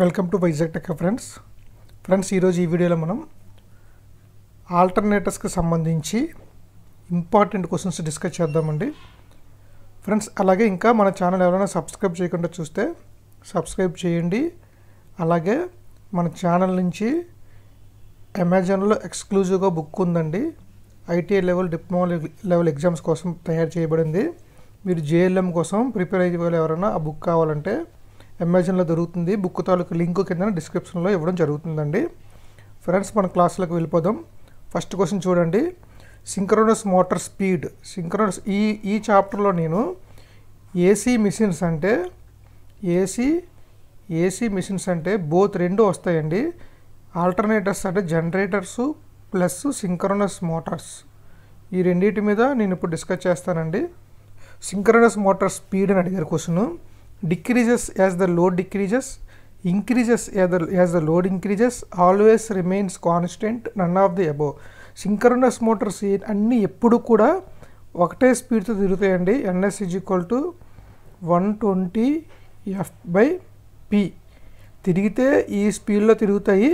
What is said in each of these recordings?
Welcome to Vizag tech friends friends ఈరోజు ఈ వీడియోలో మనం ఆల్టర్నేటర్స్కి సంబంధించి ఇంపార్టెంట్ క్వశ్చన్స్ డిస్కస్ చేద్దామండి ఫ్రెండ్స్ అలాగే ఇంకా మన ఛానల్ ఎవరైనా సబ్స్క్రైబ్ చేయకుండా చూస్తే సబ్స్క్రైబ్ చేయండి అలాగే మన ఛానల్ నుంచి అమెజాన్లో ఎక్స్క్లూజివ్గా బుక్ ఉందండి ITI level diploma level exams కోసం తయారు చేయబడింది మీరు జేఎల్ఎం కోసం ప్రిపేర్ అయ్యే వాళ్ళు ఎవరైనా ఆ బుక్ కావాలంటే అమెజాన్లో దొరుకుతుంది బుక్ తాలూకు లింక్ కింద డిస్క్రిప్షన్లో ఇవ్వడం జరుగుతుందండి ఫ్రెండ్స్ మన క్లాసులకు వెళ్ళిపోదాం ఫస్ట్ క్వశ్చన్ చూడండి సింక్రోనస్ మోటార్ స్పీడ్ సింక్రోనస్ ఈ ఈ చాప్టర్లో నేను ఏసీ మిషన్స్ అంటే ఏసీ ఏసీ మిషన్స్ అంటే బోత్ రెండు వస్తాయండి ఆల్టర్నేటర్స్ అంటే జనరేటర్సు ప్లస్ సింక్రోనస్ మోటార్స్ ఈ రెండింటి మీద నేను ఇప్పుడు డిస్కస్ చేస్తానండి సింక్రోనస్ మోటార్ స్పీడ్ అని అడిగారు question decreases as the load decreases, increases as the, as the load increases, always remains constant, none of the above. Synchronous motors అన్నీ ఎప్పుడు కూడా ఒకటే స్పీడ్తో తిరుగుతాయండి NS is equal to one twenty F by P తిరిగితే ఈ స్పీడ్లో తిరుగుతాయి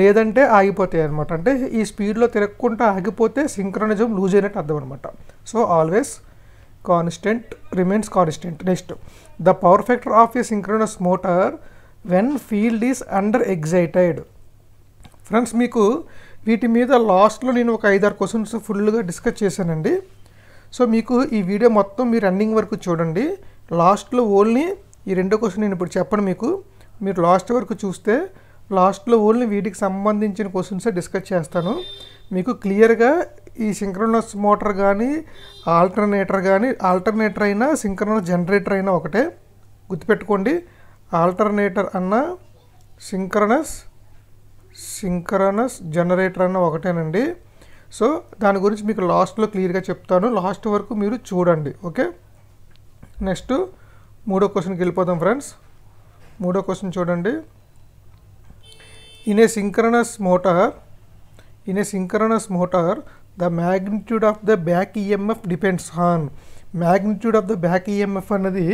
లేదంటే ఆగిపోతాయి అన్నమాట అంటే ఈ స్పీడ్లో తిరగకుండా ఆగిపోతే సింక్రనిజం లూజ్ అయినట్టు అర్థం అనమాట so always constant remains constant next the power factor of a synchronous motor when field is under excited friends మీకు వీటి మీద లాస్ట్లో నేను ఒక ఐదారు క్వశ్చన్స్ ఫుల్గా డిస్కస్ చేశానండి సో మీకు ఈ వీడియో మొత్తం మీరు రన్నింగ్ వరకు చూడండి లాస్ట్లో ఓన్లీ ఈ రెండో క్వశ్చన్ నేను ఇప్పుడు చెప్పను మీకు మీరు లాస్ట్ వరకు చూస్తే లాస్ట్లో ఓన్లీ వీటికి సంబంధించిన క్వశ్చన్సే డిస్కస్ చేస్తాను మీకు క్లియర్గా ఈ సింక్రోనస్ మోటార్ కానీ ఆల్టర్నేటర్ కానీ ఆల్టర్నేటర్ అయినా సింక్రోనస్ జనరేటర్ అయినా ఒకటే గుర్తుపెట్టుకోండి ఆల్టర్నేటర్ అన్న సింక్రనస్ సింక్రనస్ జనరేటర్ అన్న ఒకటేనండి సో దాని గురించి మీకు లాస్ట్లో క్లియర్గా చెప్తాను లాస్ట్ వరకు మీరు చూడండి ఓకే నెక్స్ట్ మూడో క్వశ్చన్కి వెళ్ళిపోదాం ఫ్రెండ్స్ మూడో క్వశ్చన్ చూడండి In a synchronous motor, in a synchronous motor, the magnitude of the back EMF depends on magnitude of the back EMF అనేది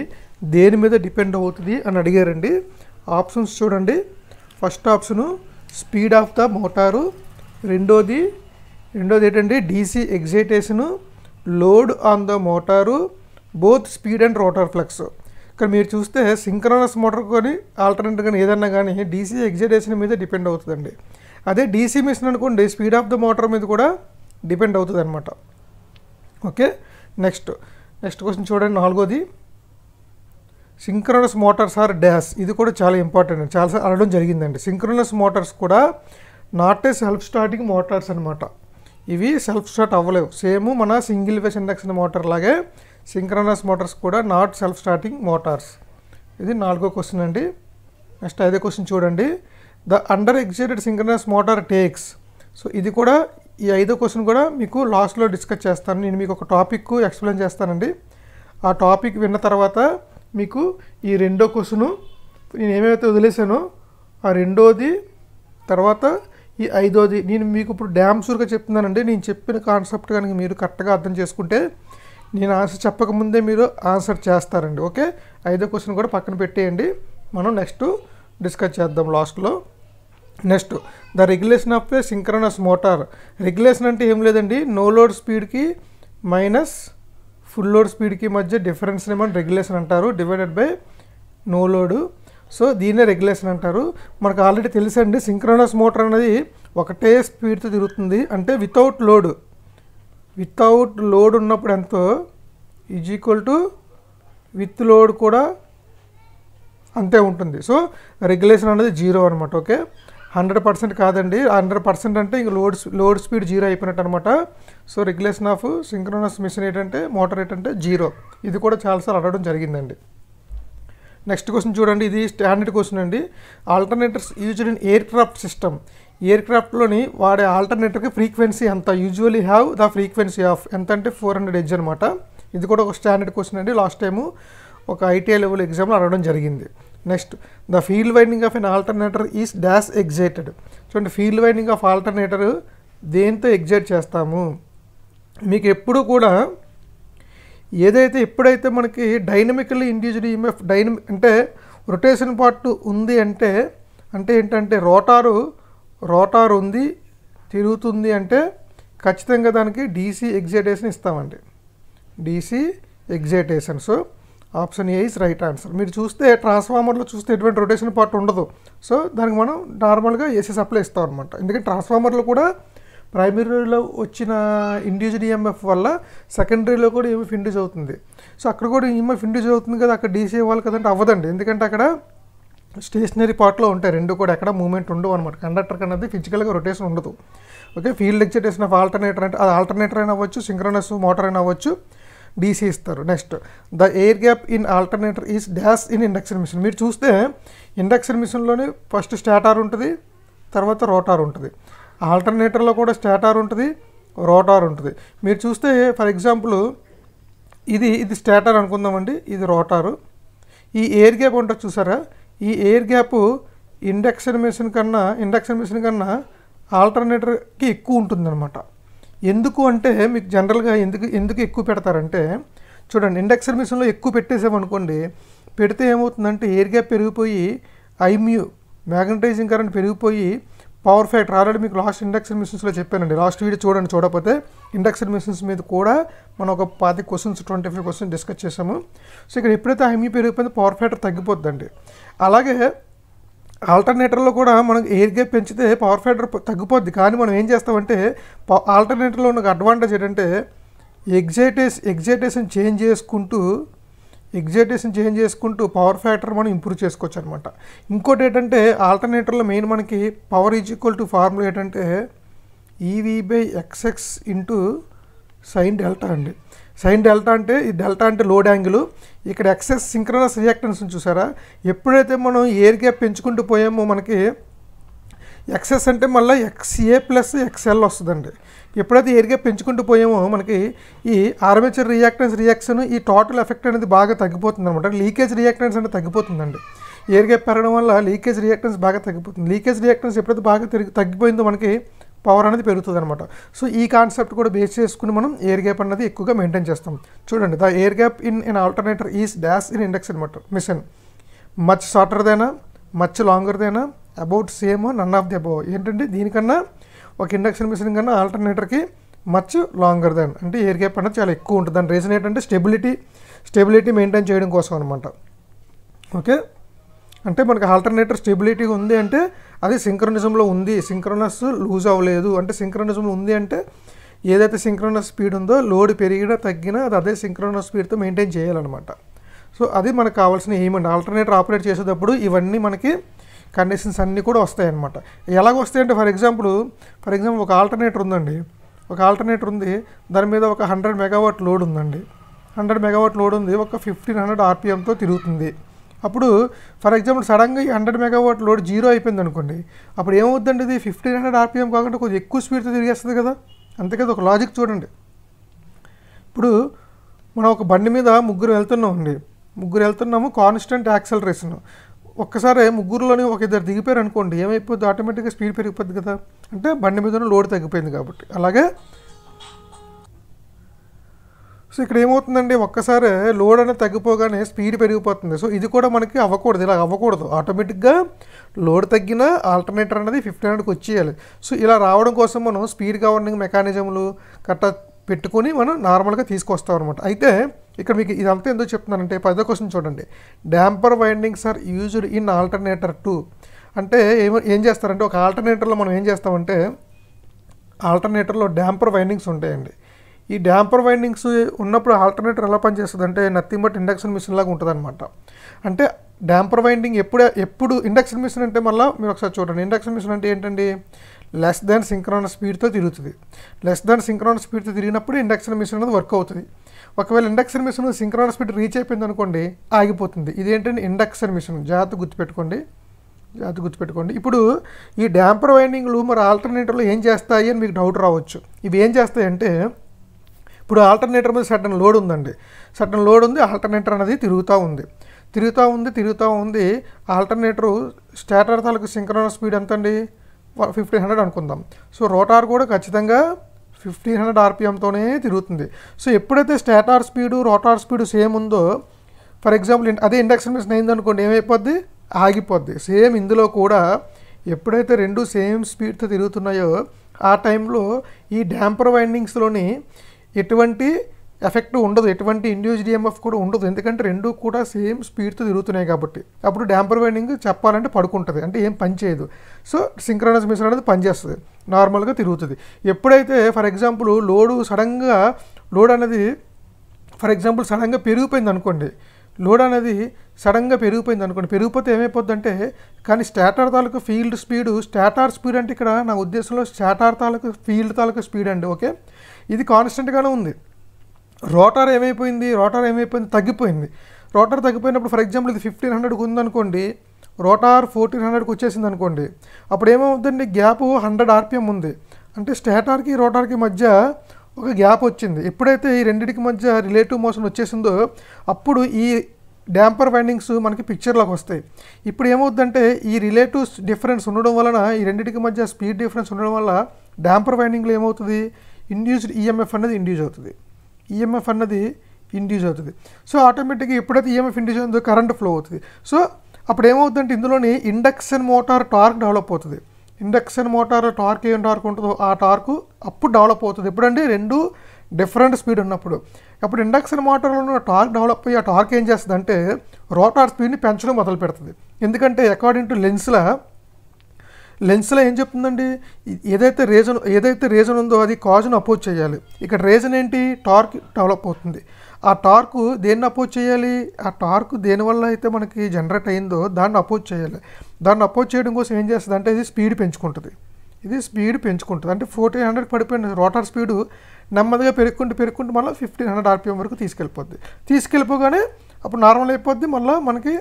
దేని మీద డిపెండ్ అవుతుంది అని అడిగారండి ఆప్షన్స్ చూడండి first option speed of the motor రెండోది రెండోది ఏంటంటే DC excitation load on the motor both speed and rotor flux ఇక్కడ మీరు చూస్తే సింక్రోనస్ మోటార్ కానీ ఆల్టర్నేట్ కానీ ఏదన్నా కానీ డీసీ ఎగ్జైటేషన్ మీద డిపెండ్ అవుతుందండి అదే డీసీ మిషన్ అనుకోండి స్పీడ్ ఆఫ్ ద మోటార్ మీద కూడా డిపెండ్ అవుతుంది అనమాట ఓకే నెక్స్ట్ నెక్స్ట్ క్వశ్చన్ చూడండి నాలుగోది సింక్రోనస్ మోటార్స్ ఆర్ డ్యాష్ ఇది కూడా చాలా ఇంపార్టెంట్ చాలా అడగడం జరిగిందండి సింక్రోనస్ మోటార్స్ కూడా not a self starting motors అనమాట ఇవి సెల్ఫ్ స్టార్ట్ అవ్వలేవు సేమ్ మన సింగిల్ ఫేస్ ఇండక్షన్ మోటార్ లాగే సింక్రనస్ మోటార్స్ కూడా నాట్ సెల్ఫ్ స్టార్టింగ్ మోటార్స్ ఇది నాలుగో క్వశ్చన్ అండి నెక్స్ట్ ఐదో క్వశ్చన్ చూడండి the under excited synchronous motor takes so ఇది కూడా ఈ ఐదో క్వశ్చన్ కూడా మీకు లాస్ట్లో డిస్కస్ చేస్తాను నేను మీకు ఒక టాపిక్ ఎక్స్ప్లెయిన్ చేస్తానండి ఆ టాపిక్ విన్న తర్వాత మీకు ఈ రెండో క్వశ్చను నేను ఏమైతే వదిలేసానో ఆ రెండోది తర్వాత ఈ ఐదోది నేను మీకు ఇప్పుడు డ్యామ్ సూర్గా చెప్తున్నానండి నేను చెప్పిన కాన్సెప్ట్ కనుక మీరు కరెక్ట్గా అర్థం చేసుకుంటే నేను ఆన్సర్ చెప్పకముందే మీరు ఆన్సర్ చేస్తారండి ఓకే ఐదో క్వశ్చన్ కూడా పక్కన పెట్టేయండి మనం నెక్స్ట్ డిస్కస్ చేద్దాం లాస్ట్లో next the regulation of a synchronous motor regulation అంటే ఏం లేదండి నో లోడ్ స్పీడ్కి మైనస్ ఫుల్ లోడ్ స్పీడ్కి మధ్య డిఫరెన్స్ ఏమని రెగ్యులేషన్ అంటారు divided by no load so దీన్నే రెగ్యులేషన్ అంటారు మనకు ఆల్రెడీ తెలుసండి సింక్రోనస్ మోటార్ అనేది ఒకటే స్పీడ్తో తిరుగుతుంది అంటే వితౌట్ లోడ్ వితౌట్ లోడ్ ఉన్నప్పుడు ఎంతో is equal to with load కూడా అంతే ఉంటుంది సో రెగ్యులేషన్ అనేది జీరో అనమాట ఓకే హండ్రెడ్ పర్సెంట్ కాదండి హండ్రెడ్ పర్సెంట్ అంటే ఇంక లోడ్ లోడ్ స్పీడ్ జీరో అయిపోయినట్టు అనమాట so regulation of synchronous machine ఏంటంటే మోటార్ ఏంటంటే జీరో ఇది కూడా చాలాసార్లు అడగడం జరిగిందండి నెక్స్ట్ క్వశ్చన్ చూడండి ఇది స్టాండర్డ్ క్వశ్చన్ అండి alternators used in aircraft system ఎయిర్క్రాఫ్ట్లోని వాడే ఆల్టర్నేటివ్కి ఫ్రీక్వెన్సీ అంత usually have the frequency of ఎంత అంటే ఫోర్ హండ్రెడ్ ఎడ్జ్ అనమాట ఇది కూడా ఒక స్టాండర్డ్ క్వశ్చన్ అండి లాస్ట్ టైము ఒక ఐటీఐ లెవెల్ ఎగ్జామ్లో అడగడం జరిగింది next the field winding of an alternator is dash excited చూడండి ఫీల్డ్ వైండింగ్ ఆఫ్ ఆల్టర్నేటర్ దేంతో ఎగ్జైట్ చేస్తాము మీకు ఎప్పుడు కూడా ఏదైతే ఎప్పుడైతే మనకి డైనమికలీ ఇండివిజువల్ ఈఎంఎఫ్ డైనమిక్ అంటే రొటేషన్ పార్ట్ ఉంది అంటే అంటే ఏంటంటే రోటారు రోటార్ ఉంది తిరుగుతుంది అంటే ఖచ్చితంగా దానికి డీసీ ఎగ్జైటేషన్ ఇస్తామండి DC excitations option A is right answer మీరు చూస్తే ట్రాన్స్ఫార్మర్లో చూస్తే ఎటువంటి రొటేషన్ పార్ట్ ఉండదు సో దానికి మనం నార్మల్గా ఏసీ సప్లై ఇస్తాం అనమాట ఎందుకంటే ట్రాన్స్ఫార్మర్లో కూడా ప్రైమరీలో వచ్చిన ఇండ్యూజ్డ్ ఈఎంఎఫ్ e వల్ల సెకండరీలో కూడా ఈఎంఎఫ్ e ఇండ్యూజ్ అవుతుంది సో అక్కడ కూడా ఈఎంఎఫ్ e ఇండ్యూజ్ అవుతుంది కదా అక్కడ డీసీ ఇవ్వాలి కదంటే అవ్వదండి ఎందుకంటే అక్కడ స్టేషనరీ పార్ట్లో ఉంటాయి రెండు కూడా ఎక్కడ మూమెంట్ ఉండవు అనమాట కండక్టర్ అనేది ఫిజికల్గా రొటేషన్ ఉండదు okay field lecture of alternator అంటే అది ఆల్టర్నేటర్ అయినా అవ్వచ్చు సింక్రోనస్ మోటార్ అయినా అవ్వచ్చు డీసీ ఇస్తారు next the air gap in alternator is dash in induction machine మీరు చూస్తే ఇండక్షన్ మిషన్లోనే ఫస్ట్ స్టాటార్ ఉంటుంది తర్వాత రోటార్ ఉంటుంది ఆల్టర్నేటర్లో కూడా స్టాటార్ ఉంటుంది రోటార్ ఉంటుంది మీరు చూస్తే ఫర్ ఎగ్జాంపుల్ ఇది ఇది స్టాటార్ అనుకుందామండి ఇది రోటారు ఈ ఎయిర్ గ్యాప్ ఉంటుంది చూసారా ఈ ఎయిర్ గ్యాప్ ఇండక్షన్ మెషిన్ కన్నా ఇండక్షన్ మెషిన్ కన్నా ఆల్టర్నేటర్కి ఎక్కువ ఉంటుందన్నమాట ఎందుకు అంటే మీకు జనరల్గా ఎందుకు ఎందుకు ఎక్కువ పెడతారంటే చూడండి ఇండక్షన్ మిషన్లో ఎక్కువ పెట్టేసామనుకోండి పెడితే ఏమవుతుందంటే ఎయిర్ గ్యాప్ పెరిగిపోయి ఐమ్యూ మ్యాగ్నటైజింగ్ కరెంట్ పెరిగిపోయి పవర్ ఫ్యాక్టర్ ఆల్రెడీ మీకు లాస్ట్ ఇండక్షన్ మిషన్స్లో చెప్పానండి లాస్ట్ వీడియో చూడండి చూడకపోతే ఇండక్షన్ మిషన్స్ మీద కూడా మనం ఒక పాతి questions twenty five questions discuss చేసాము సో ఇక్కడ ఎప్పుడైతే ఐమ్యూ పెరిగిపోయిందో పవర్ ఫ్యాక్టర్ తగ్గిపోద్దండి అలాగే ఆల్టర్నేటర్లో కూడా మనం ఎయిర్ గ్యాప్ పెంచితే పవర్ ఫైడర్ తగ్గిపోద్ది కానీ మనం ఏం చేస్తామంటే ఆల్టర్నేటర్లో ఉన్న అడ్వాంటేజ్ ఏంటంటే ఎగ్జైటేస్ ఎగ్జైటేషన్ చేంజ్ చేసుకుంటూ ఎగ్జైటేషన్ చేంజ్ చేసుకుంటూ పవర్ ఫ్యాక్టర్ మనం ఇంప్రూవ్ చేసుకోవచ్చు అనమాట ఇంకోటి ఏంటంటే ఆల్టర్నేటర్లో మెయిన్ మనకి power is equal to formula ఏంటంటే EV by XX into sine delta అండి సైన్ డెల్టా అంటే ఈ డెల్టా అంటే లోడ్ యాంగిల్ ఇక్కడ ఎక్సెస్ సింక్రనస్ రియాక్టెన్స్ చూసారా ఎప్పుడైతే మనం ఎయిర్ గ్యాప్ పెంచుకుంటూ పోయామో మనకి ఎక్సెస్ అంటే మళ్ళీ ఎక్స్ఏ ప్లస్ ఎక్స్ఎల్ వస్తుందండి ఎప్పుడైతే గ్యాప్ పెంచుకుంటూ పోయామో మనకి ఈ ఆర్మేచర్ రియాక్టెన్స్ రియాక్షన్ ఈ టోటల్ ఎఫెక్ట్ అనేది బాగా తగ్గిపోతుంది అనమాట లీకేజ్ రియాక్టెన్స్ అనేది తగ్గిపోతుందండి ఎయిర్ గ్యాప్ పెరగడం వల్ల లీకేజ్ రియాక్టెన్స్ బాగా తగ్గిపోతుంది లీకేజ్ రియాక్టెన్స్ ఎప్పుడైతే బాగా తగ్గిపోయిందో మనకి పవర్ అనేది పెరుగుతుంది అనమాట సో ఈ కాన్సెప్ట్ కూడా బేస్ చేసుకుని మనం ఎయిర్ గ్యాప్ అనేది ఎక్కువగా మెయింటైన్ చేస్తాం చూడండి the air gap in in alternator is dash in induction అనమాట మిషన్ మచ్ షార్టర్దైనా మచ్ లాంగర్దైనా about same none of the above ఏంటంటే దీనికన్నా ఒక ఇండక్షన్ మిషన్ కన్నా ఆల్టర్నేటర్కి మచ్ లాంగర్ దాన్ అంటే ఎయిర్ గ్యాప్ అనేది చాలా ఎక్కువ ఉంటుంది దాని రీజన్ ఏంటంటే స్టెబిలిటీ స్టెబిలిటీ మెయింటైన్ చేయడం కోసం అనమాట ఓకే అంటే మనకి ఆల్టర్నేటర్ స్టెబిలిటీ ఉంది అంటే అది సింక్రనిజంలో ఉంది సింక్రనస్ లూజ్ అవ్వలేదు అంటే సింక్రనిజంలో ఉంది అంటే ఏదైతే సింక్రోనస్ స్పీడ్ ఉందో లోడ్ పెరిగినా తగ్గినా అది అదే సింక్రోనస్ స్పీడ్తో మెయింటైన్ చేయాలన్నమాట సో అది మనకు కావాల్సిన ఏమండి ఆల్టర్నేటర్ ఆపరేట్ చేసేటప్పుడు ఇవన్నీ మనకి కండిషన్స్ అన్నీ కూడా వస్తాయన్నమాట ఎలాగ వస్తాయంటే ఫర్ ఎగ్జాంపుల్ ఫర్ ఎగ్జాంపుల్ ఒక ఆల్టర్నేటర్ ఉందండి ఒక ఆల్టర్నేటర్ ఉంది దాని మీద ఒక హండ్రెడ్ మెగావాట్ లోడ్ ఉందండి హండ్రెడ్ మెగావాట్ లోడ్ ఉంది ఒక ఫిఫ్టీన్ హండ్రెడ్ ఆర్పిఎంతో తిరుగుతుంది అప్పుడు ఫర్ ఎగ్జాంపుల్ సడన్గా ఈ హండ్రెడ్ మెగావాట్ లోడ్ జీరో అయిపోయింది అనుకోండి అప్పుడు ఏమవుద్దండి ఇది ఫిఫ్టీన్ హండ్రెడ్ ఆర్పిఎం కాకుండా కొంచెం ఎక్కువ స్పీడ్తో తిరిగేస్తుంది కదా అంతే కదా ఒక లాజిక్ చూడండి ఇప్పుడు మనం ఒక బండి మీద ముగ్గురు వెళ్తున్నాం అండి ముగ్గురు వెళ్తున్నాము కాన్స్టెంట్ యాక్సలరేషన్ ఒక్కసారి ముగ్గురులోనే ఒక ఇద్దరు దిగిపోయారు అనుకోండి ఏమైపోద్ది ఆటోమేటిక్గా స్పీడ్ పెరిగిపోద్ది కదా అంటే బండి మీద లోడ్ తగ్గిపోయింది కాబట్టి అలాగే సో ఇక్కడ ఏమవుతుందండి ఒక్కసారి లోడ్ అనేది తగ్గిపోగానే స్పీడ్ పెరిగిపోతుంది సో ఇది కూడా మనకి అవ్వకూడదు ఇలా అవ్వకూడదు ఆటోమేటిక్గా లోడ్ తగ్గిన ఆల్టర్నేటర్ అనేది ఫిఫ్టీన్ హండ్రెడ్కి వచ్చేయాలి సో ఇలా రావడం కోసం మనం స్పీడ్ గవర్నింగ్ మెకానిజంలు కట్ట పెట్టుకొని మనం నార్మల్గా తీసుకొస్తాం అనమాట అయితే ఇక్కడ మీకు ఇదంతా ఎందుకు చెప్తున్నానంటే పదో క్వశ్చన్ చూడండి damper windings are used in alternator to అంటే ఏమో ఏం చేస్తారంటే ఒక ఆల్టర్నేటర్లో మనం ఏం చేస్తామంటే ఆల్టర్నేటర్లో డ్యాంపర్ వైండింగ్స్ ఉంటాయండి ఈ డ్యాంపర్ వైండింగ్స్ ఉన్నప్పుడు ఆల్టర్నేటర్ ఎలా పనిచేస్తుంది అంటే నథింగ్ బట్ ఇండక్షన్ మిషన్ లాగా ఉంటుంది అనమాట అంటే డ్యాంపర్ వైండింగ్ ఎప్పుడు ఎప్పుడు ఇండక్షన్ మిషన్ అంటే మళ్ళీ మీరు ఒకసారి చూడండి ఇండక్షన్ మిషన్ అంటే ఏంటండి లెస్ దాన్ సింక్రాన్ స్పీడ్తో తిరుగుతుంది లెస్ దాన్ సింక్రాన్ స్పీడ్తో తిరిగినప్పుడు ఇండక్షన్ మిషన్ అనేది వర్క్ అవుతుంది ఒకవేళ induction machine synchronous speed reach అయిపోయింది అనుకోండి ఆగిపోతుంది ఇదేంటంటే ఇండక్షన్ మిషన్ జాగ్రత్త గుర్తుపెట్టుకోండి జాగ్రత్త గుర్తుపెట్టుకోండి ఇప్పుడు ఈ డ్యాంపర్ వైండింగ్లు మరి ఆల్టర్నేటర్లు ఏం చేస్తాయి అని మీకు డౌట్ రావచ్చు ఇవి ఏం చేస్తాయంటే ఇప్పుడు ఆల్టర్నేటర్ మీద సడన్ లోడ్ ఉందండి సడన్ లోడ్ ఉంది ఆల్టర్నేటర్ అనేది తిరుగుతూ ఉంది తిరుగుతూ ఉంది తిరుగుతూ ఉంది ఆల్టర్నేటర్ స్టాటర్ తాలకు సింక్రోన స్పీడ్ ఎంత అండి ఫిఫ్టీన్ హండ్రెడ్ అనుకుందాం సో రోటార్ కూడా ఖచ్చితంగా ఫిఫ్టీన్ హండ్రెడ్ ఆర్పిఎంతోనే తిరుగుతుంది సో ఎప్పుడైతే stator speed rotor speed same ఉందో ఫర్ ఎగ్జాంపుల్ అదే ఇండక్షన్ మిషన్ అయింది అనుకోండి ఏమైపోద్ది ఆగిపోద్ది సేమ్ ఇందులో కూడా ఎప్పుడైతే రెండు సేమ్ స్పీడ్తో తిరుగుతున్నాయో ఆ టైంలో ఈ డ్యాంపర్ వైండింగ్స్లోని ఎటువంటి ఎఫెక్ట్ ఉండదు ఎటువంటి ఇండ్యూజ్డ్ డిఎంఎఫ్ e కూడా ఉండదు ఎందుకంటే రెండు కూడా సేమ్ స్పీడ్తో తిరుగుతున్నాయి కాబట్టి అప్పుడు డ్యాంపర్ వైండింగ్ చెప్పాలంటే పడుకుంటుంది అంటే ఏం పని చేయదు సో సింక్రనస్ మిషన్ అనేది పనిచేస్తుంది నార్మల్గా తిరుగుతుంది ఎప్పుడైతే ఫర్ ఎగ్జాంపుల్ లోడు సడన్గా లోడ్ అనేది ఫర్ ఎగ్జాంపుల్ సడన్గా పెరిగిపోయింది అనుకోండి లోడ్ అనేది సడన్గా పెరిగిపోయింది అనుకోండి పెరిగిపోతే అంటే కానీ స్టాటార్ తాలూకు ఫీల్డ్ స్పీడ్ స్టాటార్ స్పీడ్ అంటే ఇక్కడ నా ఉద్దేశంలో స్టాటార్ తాలూకు ఫీల్డ్ తాలూకు స్పీడ్ అండి ఓకే ఇది కాన్స్టెంట్గానే ఉంది రోటార్ ఏమైపోయింది రోటార్ ఏమైపోయింది తగ్గిపోయింది రోటార్ తగ్గిపోయినప్పుడు ఫర్ ఎగ్జాంపుల్ ఇది ఫిఫ్టీన్ హండ్రెడ్కి ఉందనుకోండి రోటార్ ఫోర్టీన్ హండ్రెడ్కి వచ్చేసింది అనుకోండి అప్పుడు ఏమవుతుందండి గ్యాప్ హండ్రెడ్ ఆర్పిఎం ఉంది అంటే స్టేటార్కి రోటార్కి మధ్య ఒక గ్యాప్ వచ్చింది ఎప్పుడైతే ఈ రెండింటికి మధ్య రిలేటివ్ మోషన్ వచ్చేసిందో అప్పుడు ఈ డ్యాంపర్ వైండింగ్స్ మనకి పిక్చర్లోకి వస్తాయి ఇప్పుడు ఏమవుతుందంటే ఈ రిలేటివ్స్ డిఫరెన్స్ ఉండడం వలన ఈ రెండింటికి మధ్య స్పీడ్ డిఫరెన్స్ ఉండడం వల్ల డ్యాంపర్ వైండింగ్లో ఏమవుతుంది ఇండ్యూస్డ్ ఈఎంఎఫ్ e అన్నది ఇండ్యూస్ అవుతుంది ఈఎంఎఫ్ e అన్నది ఇండ్యూస్ అవుతుంది సో ఆటోమేటిక్గా ఎప్పుడైతే ఈఎంఎఫ్ e ఇండ్యూస్ అవుతుందో కరెంట్ ఫ్లో అవుతుంది సో అప్పుడు ఏమవుతుందంటే ఇందులోని ఇండక్షన్ మోటార్ టార్క్ డెవలప్ అవుతుంది ఇండక్షన్ మోటార్ టార్క్ ఏం టార్క్ ఉంటుందో ఆ టార్క్ అప్పుడు డెవలప్ అవుతుంది ఎప్పుడంటే రెండు డిఫరెంట్ స్పీడ్ ఉన్నప్పుడు అప్పుడు ఇండక్షన్ మోటార్లో ఉన్న టార్క్ డెవలప్ అయ్యి ఆ టార్క్ ఏం చేస్తుంది అంటే రోటార్ స్పీడ్ని పెంచడం మొదలు పెడుతుంది ఎందుకంటే అకార్డింగ్ టు లెన్స్లో లెన్స్లో ఏం చెప్తుందండి ఏదైతే రీజన్ ఏదైతే రీజన్ ఉందో అది కాజును అపోజ్ చేయాలి ఇక్కడ రీజన్ ఏంటి టార్క్ డెవలప్ అవుతుంది ఆ టార్క్ దేన్ని అపోజ్ చేయాలి ఆ టార్క్ దేనివల్ల అయితే మనకి జనరేట్ అయిందో దాన్ని అపోజ్ చేయాలి దాన్ని అపోజ్ చేయడం కోసం ఏం చేస్తుంది అంటే ఇది స్పీడ్ పెంచుకుంటుంది ఇది స్పీడ్ పెంచుకుంటుంది అంటే ఫోర్టీన్ హండ్రెడ్ పడిపోయిన రోటర్ స్పీడు నెమ్మదిగా పెరుక్కుంటూ పెరుక్కుంటూ మళ్ళీ ఫిఫ్టీన్ హండ్రెడ్ ఆర్పిఎం వరకు తీసుకెళ్ళిపోద్ది తీసుకెళ్ళిపోగానే అప్పుడు నార్మల్ అయిపోద్ది మళ్ళీ మనకి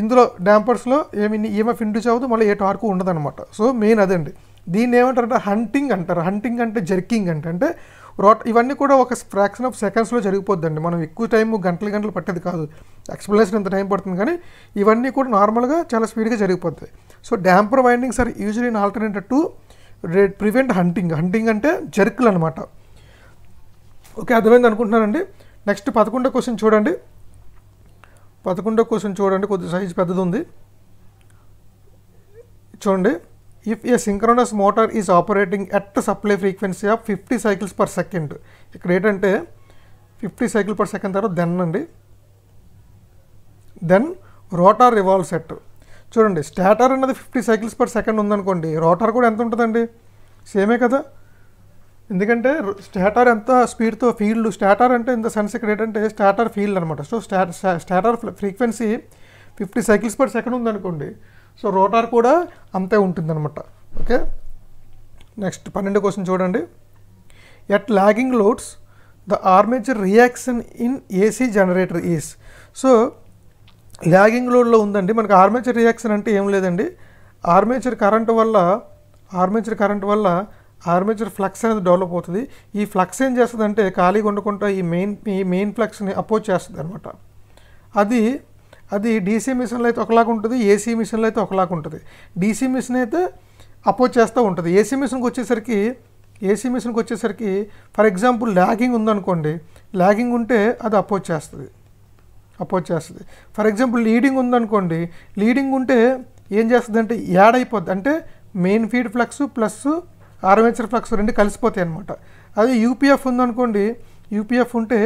ఇందులో డ్యాంపర్స్లో ఏమి ఈఎంఎఫ్ ఇండ్యూస్ అవ్వదు మళ్ళీ ఏ టార్క్ ఉండదన్నమాట సో మెయిన్ అదండి దీన్ని ఏమంటారు అంటే హంటింగ్ అంటారు హంటింగ్ అంటే జర్కింగ్ అంటే అంటే రోట్ ఇవన్నీ కూడా ఒక ఫ్రాక్షన్ ఆఫ్ సెకండ్స్లో జరిగిపోద్దండి మనం ఎక్కువ టైం గంటలు గంటలు పట్టేది కాదు ఎక్స్ప్లెనేషన్ ఎంత టైం పడుతుంది కానీ ఇవన్నీ కూడా నార్మల్గా చాలా స్పీడ్గా జరిగిపోతుంది so damper windings are usually in alternative to prevent hunting hunting అంటే జర్కులు అనమాట ఓకే అర్థమైంది అనుకుంటున్నానండి నెక్స్ట్ పదకొండో క్వశ్చన్ చూడండి పదకొండో క్వశ్చన్ చూడండి కొద్ది సైజ్ పెద్దది ఉంది చూడండి if a synchronous motor is operating at supply frequency of fifty cycles per second ఇక్కడ ఏంటంటే ఫిఫ్టీ సైకిల్ పర్ సెకండ్ తర్వాత దెన్ అండి దెన్ రోటార్ రివాల్వ్ సెట్ చూడండి స్టాటర్ అన్నది ఫిఫ్టీ సైకిల్స్ పర్ సెకండ్ ఉందనుకోండి రోటార్ కూడా ఎంత ఉంటుందండి సేమే కదా ఎందుకంటే స్టాటర్ ఎంత స్పీడ్తో ఫీల్డ్ స్టాటర్ అంటే ఇన్ ద సెన్స్ ఇక్కడ ఏంటంటే స్టాటర్ ఫీల్డ్ అనమాట so stator frequency fifty cycles per second ఉందనుకోండి సో రోటార్ కూడా అంతే ఉంటుందన్నమాట ఓకే నెక్స్ట్ పన్నెండు క్వశ్చన్ చూడండి at lagging loads the armature reaction in AC generator is so lagging లోడ్లో ఉందండి మనకు ఆర్మేచర్ రియాక్షన్ అంటే ఏం లేదండి ఆర్మేచర్ కరెంట్ వల్ల ఆర్మేచర్ కరెంట్ వల్ల ఆర్మేచర్ ఫ్లక్స్ అనేది డెవలప్ అవుతుంది ఈ ఫ్లక్స్ ఏం చేస్తుంది అంటే ఖాళీగా ఉండకుండా ఈ మెయిన్ ఈ మెయిన్ ఫ్లక్స్ని అపోజ్ చేస్తుంది అనమాట అది అది డీసీ మిషన్లో అయితే ఒకలాగా ఉంటుంది ఏసీ మిషన్లో అయితే ఒకలాగా ఉంటుంది డీసీ మిషన్ అయితే అపోజ్ చేస్తూ ఉంటుంది ఏసీ మిషన్కి వచ్చేసరికి ఏసీ మిషన్కి వచ్చేసరికి ఫర్ ఎగ్జాంపుల్ ల్యాగింగ్ ఉందనుకోండి ల్యాగింగ్ ఉంటే అది అపోజ్ చేస్తుంది అపోజ్ చేస్తుంది ఫర్ ఎగ్జాంపుల్ లీడింగ్ ఉందనుకోండి లీడింగ్ ఉంటే ఏం చేస్తుంది అంటే యాడ్ అయిపోద్ది అంటే main field flux plus armature flux రెండు కలిసిపోతాయి అనమాట అదే యూపీఎఫ్ ఉందనుకోండి యూపీఎఫ్ ఉంటే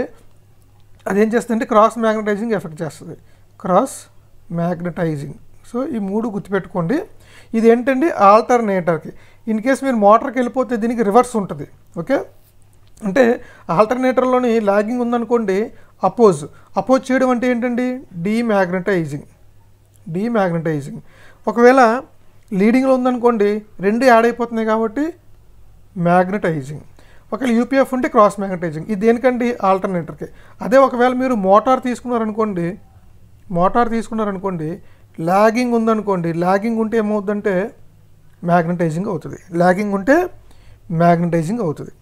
అదేం చేస్తుందంటే క్రాస్ మ్యాగ్నటైజింగ్ ఎఫెక్ట్ చేస్తుంది క్రాస్ మ్యాగ్నటైజింగ్ సో ఈ మూడు గుర్తుపెట్టుకోండి ఇది ఏంటండి ఆల్టర్నేటర్కి ఇన్ కేస్ మీరు మోటార్కి వెళ్ళిపోతే దీనికి రివర్స్ ఉంటుంది ఓకే అంటే ఆల్టర్నేటర్లోని లాగింగ్ ఉందనుకోండి అపోజ్ అపోజ్ చేయడం అంటే ఏంటండి డీమ్యాగ్నటైజింగ్ డీమ్యాగ్నటైజింగ్ ఒకవేళ లీడింగ్లో ఉందనుకోండి రెండు యాడ్ అయిపోతున్నాయి కాబట్టి మ్యాగ్నటైజింగ్ ఒకవేళ యూపీఎఫ్ ఉంటే క్రాస్ మ్యాగ్నటైజింగ్ ఇది దేనికండి ఆల్టర్నేటర్కి అదే ఒకవేళ మీరు మోటార్ తీసుకున్నారనుకోండి మోటార్ తీసుకున్నారనుకోండి లాగింగ్ ఉందనుకోండి లాగింగ్ ఉంటే ఏమవుతుందంటే మ్యాగ్నటైజింగ్ అవుతుంది లాగింగ్ ఉంటే మ్యాగ్నటైజింగ్ అవుతుంది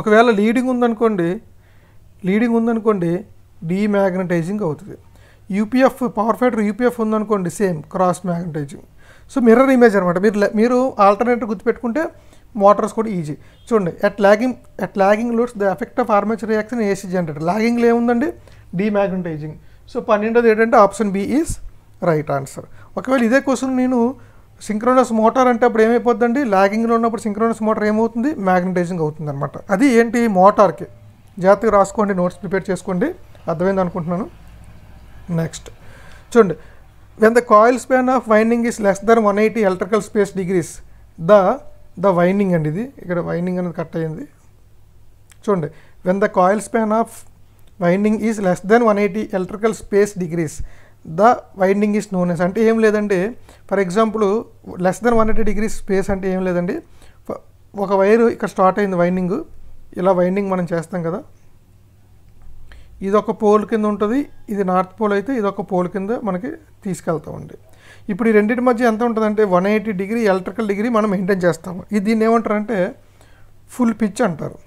ఒకవేళ లీడింగ్ ఉందనుకోండి లీడింగ్ ఉందనుకోండి డీమ్యాగ్నటైజింగ్ అవుతుంది యూపీఎఫ్ పవర్ ఫైటర్ యూపీఎఫ్ ఉందనుకోండి same cross magnetising so mirror image అనమాట మీరు మీరు ఆల్టర్నేటర్ గుర్తుపెట్టుకుంటే మోటార్స్ కూడా ఈజీ చూడండి at lagging at lagging loads the effect of armature reaction AC generator లాగింగ్లో ఏముందండి డీమాగ్నటైజింగ్ సో పన్నెండోది ఏంటంటే option B is right answer ఒకవేళ ఇదే క్వశ్చన్ నేను సింక్రోనస్ మోటార్ అంటే అప్పుడు ఏమైపోద్దండి లాగింగ్లో ఉన్నప్పుడు సింక్రోనస్ మోటార్ ఏమవుతుంది మ్యాగ్నటైజింగ్ అవుతుంది అనమాట అది ఏంటి మోటార్కి జాగ్రత్తగా రాసుకోండి నోట్స్ ప్రిపేర్ చేసుకోండి అర్థమైంది అనుకుంటున్నాను నెక్స్ట్ చూడండి when the coil span of winding is less than one eighty electrical space degrees the the winding అండి ఇది ఇక్కడ వైండింగ్ అనేది కట్ అయింది చూడండి when the coil span of winding is less than one eighty electrical space degrees the winding is known as అంటే ఏం లేదండి for example less than one eighty degrees space అంటే ఏం లేదండి ఒక వైర్ ఇక్కడ స్టార్ట్ అయింది వైండింగ్ ఇలా వైండింగ్ మనం చేస్తాం కదా ఇది ఒక పోల్ కింద ఉంటుంది ఇది నార్త్ పోల్ అయితే ఇది ఒక పోల్ కింద మనకి తీసుకెళ్తామండి ఇప్పుడు ఈ రెండింటి మధ్య ఎంత ఉంటుందంటే one eighty degree electrical degree మనం మెయింటైన్ చేస్తాము ఇది దీన్ని ఏమంటారంటే ఫుల్ పిచ్ అంటారు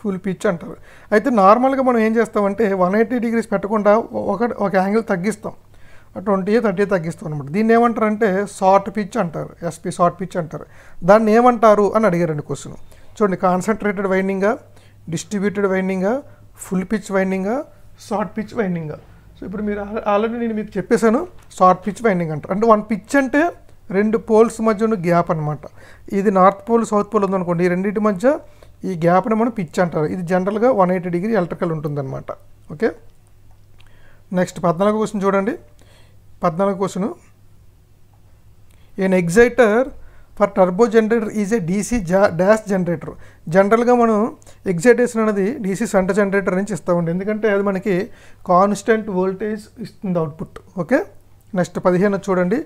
ఫుల్ పిచ్ అంటారు అయితే నార్మల్గా మనం ఏం చేస్తామంటే వన్ ఎయిటీ డిగ్రీస్ పెట్టకుండా ఒక ఒక యాంగిల్ తగ్గిస్తాం ట్వంటీ థర్టీ తగ్గిస్తాం అనమాట దీన్ని ఏమంటారంటే షార్ట్ పిచ్ అంటారు ఎస్పి షార్ట్ పిచ్ అంటారు దాన్ని ఏమంటారు అని అడిగారండి క్వశ్చన్ చూడండి కాన్సన్ట్రేటెడ్ వైండింగా డిస్ట్రిబ్యూటెడ్ వైండింగా ఫుల్ పిచ్ వైండింగా షార్ట్ పిచ్ వైండింగా సో ఇప్పుడు మీరు ఆల్రెడీ నేను మీకు చెప్పేశాను షార్ట్ పిచ్ వైండింగ్ అంటారు అంటే వన్ పిచ్ అంటే రెండు పోల్స్ మధ్య ఉన్న గ్యాప్ అనమాట ఇది నార్త్ పోల్ సౌత్ పోల్ ఉందనుకోండి ఈ రెండింటి మధ్య ఈ గ్యాప్ని మనం పిచ్ అంటారు ఇది జనరల్గా వన్ ఎయిటీ డిగ్రీ ఎలక్ట్రికల్ ఉంటుందన్నమాట ఓకే నెక్స్ట్ పద్నాలుగు క్వశ్చన్ చూడండి పద్నాలుగు question an exciter for turbo generator is a DC జా డాష్ జనరేటర్ జనరల్గా మనం ఎగ్జైటేషన్ అనేది డీసీ సంట జనరేటర్ నుంచి ఇస్తామండి ఎందుకంటే అది మనకి కాన్స్టెంట్ వోల్టేజ్ ఇస్తుంది అవుట్పుట్ ఓకే నెక్స్ట్ పదిహేను చూడండి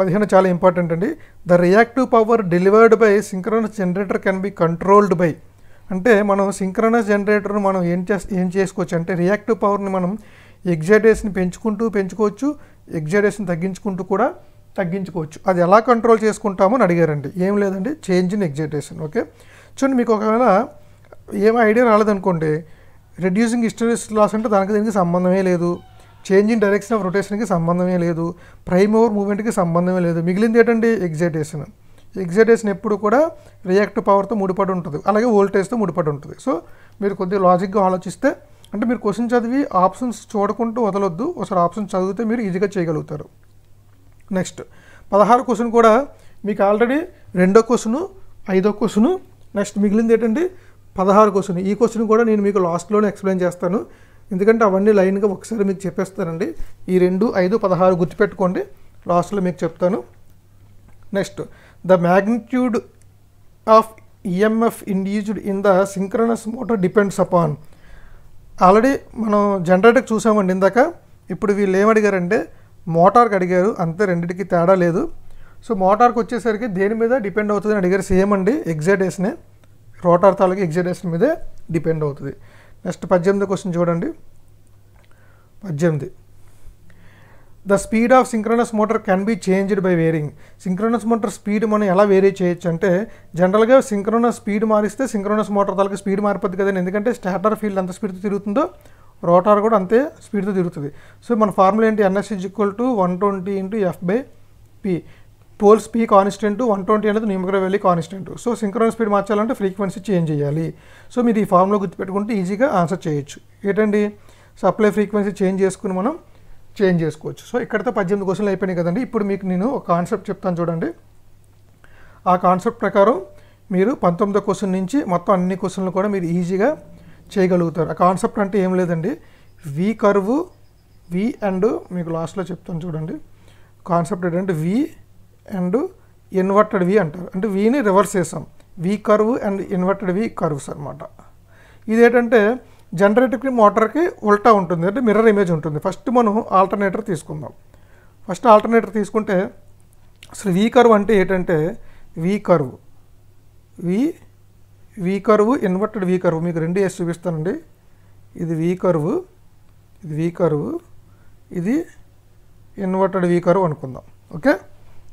పదిహేను చాలా ఇంపార్టెంట్ అండి the reactive power delivered by synchronous generator can be controlled by అంటే మనం సింక్రోనస్ జనరేటర్ను మనం ఏం చేస్ ఏం చేసుకోవచ్చు అంటే రియాక్టివ్ పవర్ని మనం ఎగ్జైటేషన్ పెంచుకుంటూ పెంచుకోవచ్చు ఎగ్జైటేషన్ తగ్గించుకుంటూ కూడా తగ్గించుకోవచ్చు అది ఎలా కంట్రోల్ చేసుకుంటామని అడిగారండి ఏం లేదండి చేంజ్ ఇన్ ఎగ్జైటేషన్ ఓకే చూడండి మీకు ఒకవేళ ఏం ఐడియా రాలేదనుకోండి రెడ్యూసింగ్ హిస్టరీస్ లాస్ అంటే దానికి దీనికి సంబంధమే లేదు చేంజ్ ఇన్ డైరెక్షన్ ఆఫ్ రొటేషన్కి సంబంధమే లేదు ప్రైమ్ ఓవర్ మూమెంట్కి సంబంధమే లేదు మిగిలింది ఏంటండి ఎగ్జైటేషన్ ఎగ్జైటేషన్ ఎప్పుడు కూడా రియాక్టివ్ పవర్తో ముడిపడి ఉంటుంది అలాగే వోల్టేజ్తో ముడిపడి ఉంటుంది సో మీరు కొద్దిగా లాజిక్గా ఆలోచిస్తే అంటే మీరు క్వశ్చన్ చదివి ఆప్షన్స్ చూడకుంటూ వదలొద్దు ఒకసారి ఆప్షన్స్ చదివితే మీరు ఈజీగా చేయగలుగుతారు నెక్స్ట్ పదహారు క్వశ్చన్ కూడా మీకు ఆల్రెడీ రెండో క్వశ్చను ఐదో క్వశ్చను నెక్స్ట్ మిగిలింది ఏంటండి పదహారు క్వశ్చన్ ఈ క్వశ్చన్ కూడా నేను మీకు లాస్ట్లోనే ఎక్స్ప్లెయిన్ చేస్తాను ఎందుకంటే అవన్నీ లైన్గా ఒకసారి మీకు చెప్పేస్తానండి ఈ రెండు ఐదు పదహారు గుర్తుపెట్టుకోండి లాస్ట్లో మీకు చెప్తాను next the magnitude of EMF e induced in the synchronous motor depends upon already మనం జనరేటర్ చూసామండి ఇందాక ఇప్పుడు వీళ్ళు ఏమడిగారంటే మోటార్కి అడిగారు అంతే రెండింటికి తేడా లేదు సో మోటార్కి వచ్చేసరికి దేని మీద డిపెండ్ అవుతుంది అని అడిగారు సేమ్ అండి ఎగ్జైటేషనే రోటార్ తాలూకు ఎగ్జైటేషన్ మీదే డిపెండ్ అవుతుంది నెక్స్ట్ పద్దెనిమిది క్వశ్చన్ చూడండి పద్దెనిమిది the speed of synchronous motor can be changed by varying synchronous motor speed మనం ఎలా వేరీ చేయొచ్చు అంటే జనరల్గా సింక్రోనస్ స్పీడ్ మారిస్తే సింక్రోనస్ మోటార్ తాలూకు స్పీడ్ మారిపోద్ది కదండి ఎందుకంటే స్టాటర్ ఫీల్డ్ ఎంత స్పీడ్తో తిరుగుతుందో రోటార్ కూడా అంతే స్పీడ్తో తిరుగుతుంది సో మన ఫార్ములా ఏంటి NS is equal to one twenty into F by P poles P constant one twenty అనేది నియమగ్ర వెళ్ళి కాన్స్టెంట్ సో సింక్రోన్ స్పీడ్ మార్చాలంటే ఫ్రీక్వెన్సీ చేంజ్ చేయాలి సో మీరు ఈ ఫార్ములా గుర్తుపెట్టుకుంటే ఈజీగా ఆన్సర్ చేయొచ్చు ఏంటండి సప్లై ఫ్రీక్వెన్సీ చేంజ్ చేసుకుని మనం చేంజ్ చేసుకోవచ్చు సో ఇక్కడితో పద్దెనిమిది క్వశ్చన్లు అయిపోయినాయి కదండి ఇప్పుడు మీకు నేను ఒక కాన్సెప్ట్ చెప్తాను చూడండి ఆ కాన్సెప్ట్ ప్రకారం మీరు పంతొమ్మిదో క్వశ్చన్ నుంచి మొత్తం అన్ని క్వశ్చన్లు కూడా మీరు ఈజీగా చేయగలుగుతారు ఆ కాన్సెప్ట్ అంటే ఏం లేదండి వి కర్వ్ వి అండ్ మీకు లాస్ట్లో చెప్తాను చూడండి కాన్సెప్ట్ ఏంటంటే వి అండ్ ఇన్వర్టెడ్ వి అంటారు అంటే వీని రివర్స్ చేసాం V curve and inverted V curves అనమాట ఏంటంటే జనరేటర్కి మోటార్కి ఉల్టా ఉంటుంది అంటే మిర్రర్ ఇమేజ్ ఉంటుంది ఫస్ట్ మనం ఆల్టర్నేటర్ తీసుకుందాం ఫస్ట్ ఆల్టర్నేటర్ తీసుకుంటే అసలు వి కర్వ్ అంటే ఏంటంటే వి కర్వ్ వి వి కరువు ఇన్వర్టెడ్ వి కరువు మీకు రెండు వేసి చూపిస్తానండి ఇది వి కరువు ఇది వి కరువు ఇది ఇన్వర్టెడ్ వి కరువు అనుకుందాం ఓకే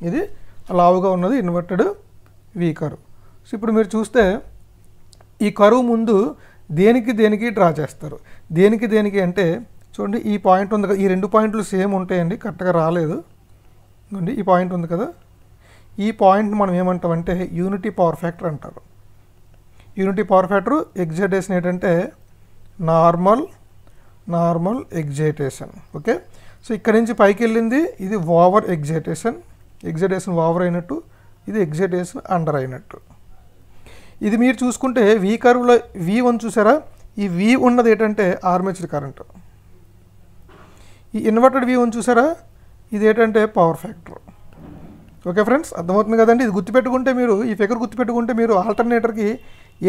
ఇది లావుగా ఉన్నది ఇన్వర్టెడ్ వి కరువు సో ఇప్పుడు మీరు చూస్తే ఈ కరువు ముందు దేనికి దేనికి డ్రా చేస్తారు దేనికి దేనికి అంటే చూడండి ఈ పాయింట్ ఉంది కదా ఈ రెండు పాయింట్లు సేమ్ ఉంటాయండి కరెక్ట్గా రాలేదు ఈ పాయింట్ ఉంది కదా ఈ పాయింట్ మనం ఏమంటామంటే యూనిటీ పవర్ ఫ్యాక్టర్ అంటారు యూనిటీ పవర్ ఫ్యాక్టర్ ఎగ్జైటేషన్ ఏంటంటే normal normal excitation okay so ఇక్కడ నుంచి పైకి వెళ్ళింది ఇది ఓవర్ ఎగ్జైటేషన్ ఎగ్జైటేషన్ ఓవర్ అయినట్టు ఇది ఎగ్జైటేషన్ అండర్ అయినట్టు ఇది మీరు చూసుకుంటే వి కర్వ్లో వీ వన్ చూసారా ఈ వీ ఉన్నది ఏంటంటే ఆర్మేచర్ కరెంటు ఈ ఇన్వర్టెడ్ వీ వన్ చూసారా ఇది ఏంటంటే పవర్ ఫ్యాక్టర్ ఓకే ఫ్రెండ్స్ అర్థమవుతుంది కదండి ఇది గుర్తుపెట్టుకుంటే మీరు ఈ ఫిగర్ గుర్తుపెట్టుకుంటే మీరు ఆల్టర్నేటర్కి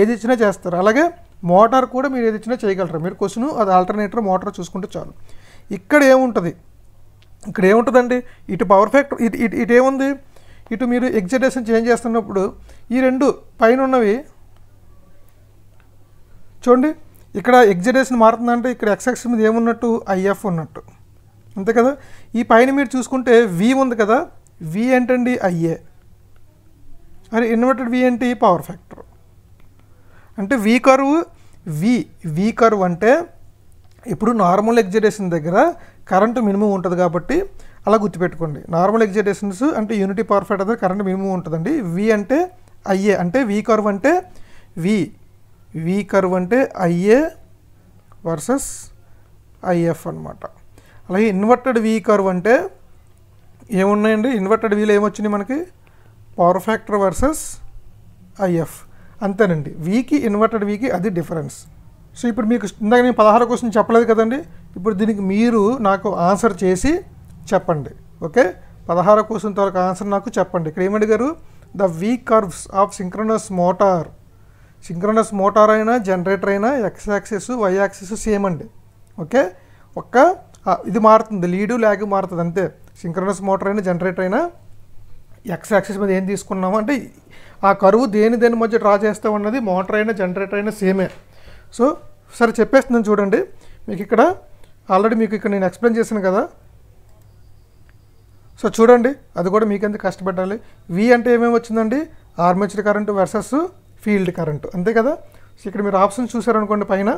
ఏది ఇచ్చినా చేస్తారు అలాగే మోటార్ కూడా మీరు ఏది ఇచ్చినా చేయగలరు మీరు క్వశ్చన్ అది ఆల్టర్నేటర్ మోటార్ చూసుకుంటే చాలు ఇక్కడ ఏముంటుంది ఇక్కడ ఏముంటుందండి ఇటు పవర్ ఫ్యాక్టర్ ఇటు ఇటు ఇటు ఏముంది ఇటు మీరు ఎగ్జిటేషన్ చేంజ్ చేస్తున్నప్పుడు ఈ రెండు పైన ఉన్నవి చూడండి ఇక్కడ ఎగ్జిటేషన్ మారుతుందంటే ఇక్కడ ఎక్సెక్స్ మీద ఏమున్నట్టు ఐఎఫ్ ఉన్నట్టు అంతే కదా ఈ పైన మీరు చూసుకుంటే వి ఉంది కదా వి ఏంటండి ఐఏ అరే ఇన్వర్టెడ్ వి ఏంటి పవర్ ఫ్యాక్టర్ అంటే వి కరువు వి వి కరువు అంటే ఇప్పుడు నార్మల్ ఎగ్జిటేషన్ దగ్గర కరెంటు మినిమం ఉంటుంది కాబట్టి అలా గుర్తుపెట్టుకోండి నార్మల్ ఎగ్జిటేషన్స్ అంటే యూనిటీ పవర్ ఫ్యాక్టర్ దగ్గర కరెంట్ మినిమం ఉంటుందండి వి అంటే ఐఏ అంటే వి కర్వ్ అంటే వి వి కర్వ్ అంటే ఐఏ వర్సెస్ ఐఎఫ్ అనమాట అలాగే ఇన్వర్టెడ్ వి కర్వ్ అంటే ఏమున్నాయండి ఇన్వర్టెడ్ వీలు ఏమొచ్చినాయి మనకి పవర్ ఫ్యాక్టర్ వర్సెస్ ఐఎఫ్ అంతేనండి వీకి ఇన్వర్టెడ్ వీకి అది డిఫరెన్స్ సో ఇప్పుడు మీకు ఇందాక నేను పదహారు క్వశ్చన్ చెప్పలేదు కదండి ఇప్పుడు దీనికి మీరు నాకు ఆన్సర్ చేసి చెప్పండి ఓకే పదహారు క్వశ్చన్ వరకు ఆన్సర్ నాకు చెప్పండి ఇక్కడ గారు the V curves of synchronous motor synchronous motor అయినా జనరేటర్ అయినా X axis Y axis same అండి ఓకే ఒక్క ఇది మారుతుంది లీడు ల్యాగ్ మారుతుంది అంతే సింక్రనస్ మోటార్ అయినా జనరేటర్ అయినా ఎక్స్ యాక్సిస్ మీద ఏం తీసుకున్నాము అంటే ఆ కరువు దేని దేని మధ్య డ్రా చేస్తామన్నది మోటార్ అయినా జనరేటర్ అయినా సేమే సో సరే చెప్పేస్తున్నాను చూడండి మీకు ఇక్కడ ఆల్రెడీ మీకు ఇక్కడ నేను ఎక్స్ప్లెయిన్ చేశాను కదా సో చూడండి అది కూడా మీకెందుకు కష్టపెట్టాలి వి అంటే ఏమేమి వచ్చిందండి armature current versus field current అంతే కదా సో ఇక్కడ మీరు ఆప్షన్ చూసారనుకోండి పైన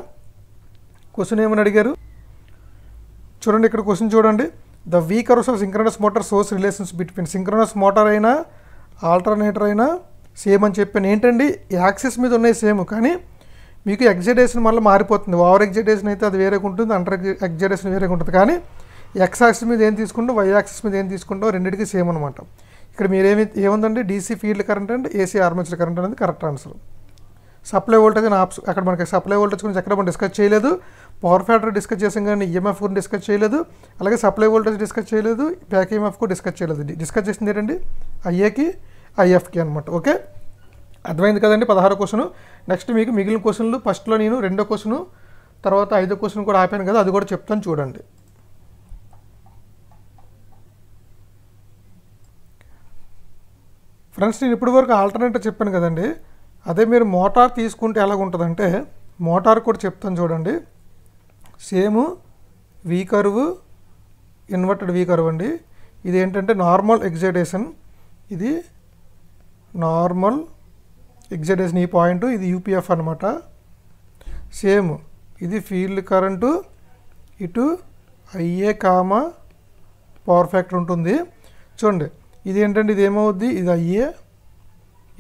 క్వశ్చన్ ఏమని అడిగారు చూడండి ఇక్కడ క్వశ్చన్ చూడండి the V curves of synchronous motor సోర్స్ రిలేషన్స్ బిట్వీన్ సింక్రనస్ మోటార్ అయినా ఆల్టర్నేటర్ అయినా సేమ్ అని చెప్పాను ఏంటండి యాక్సిస్ మీద ఉన్నాయి సేమ్ కానీ మీకు ఎగ్జైటేషన్ మళ్ళీ మారిపోతుంది ఓవర్ ఎగ్జైటేషన్ అయితే అది వేరేగా ఉంటుంది అండర్ ఎగ్జైటేషన్ వేరేగా ఉంటుంది కానీ ఎక్స్ యాక్సిస్ మీద ఏం తీసుకుంటాం వై యాక్సిస్ మీద ఏం తీసుకుంటాం రెండింటికి సేమ్ అనమాట ఇక్కడ మీరేమి ఏముందండి DC field current and AC armature current అనేది కరెక్ట్ ఆన్సర్ సప్లై వోల్టేజ్ అని ఆప్స్ అక్కడ మనకి సప్లై వోల్టేజ్ గురించి ఎక్కడ మనం డిస్కస్ చేయలేదు పవర్ ఫ్యాక్టర్ డిస్కస్ చేసాం కానీ ఈఎంఎఫ్ e గురించి డిస్కస్ చేయలేదు అలాగే సప్లై వోల్టేజ్ డిస్కస్ చేయలేదు బ్యాక్ ఈఎంఎఫ్కు e డిస్కస్ చేయలేదు డిస్కస్ చేసింది ఏంటండి ఐఏకి ఐఎఫ్కి అనమాట ఓకే అర్థమైంది కదండి పదహారు క్వశ్చన్ నెక్స్ట్ మీకు మిగిలిన క్వశ్చన్లు ఫస్ట్లో నేను రెండో క్వశ్చన్ తర్వాత ఐదో క్వశ్చన్ కూడా ఆపాను కదా అది కూడా చెప్తాను చూడండి ఫ్రెండ్స్ నేను ఇప్పటి వరకు ఆల్టర్నేటివ్ చెప్పాను కదండి అదే మీరు మోటార్ తీసుకుంటే ఎలాగుంటుందంటే మోటార్ కూడా చెప్తాను చూడండి same V curve inverted V curve అండి ఇది ఏంటంటే నార్మల్ ఎగ్జైటేషన్ ఇది నార్మల్ ఎగ్జైటేషన్ ఈ పాయింట్ ఇది యూపీఎఫ్ అనమాట సేమ్ ఇది ఫీల్డ్ కరెంటు ఇటు ఐఏ కామ పవర్ ఫ్యాక్టర్ ఉంటుంది చూడండి ఇది ఏంటంటే ఇది ఏమవుద్ది ఇది ఐఏ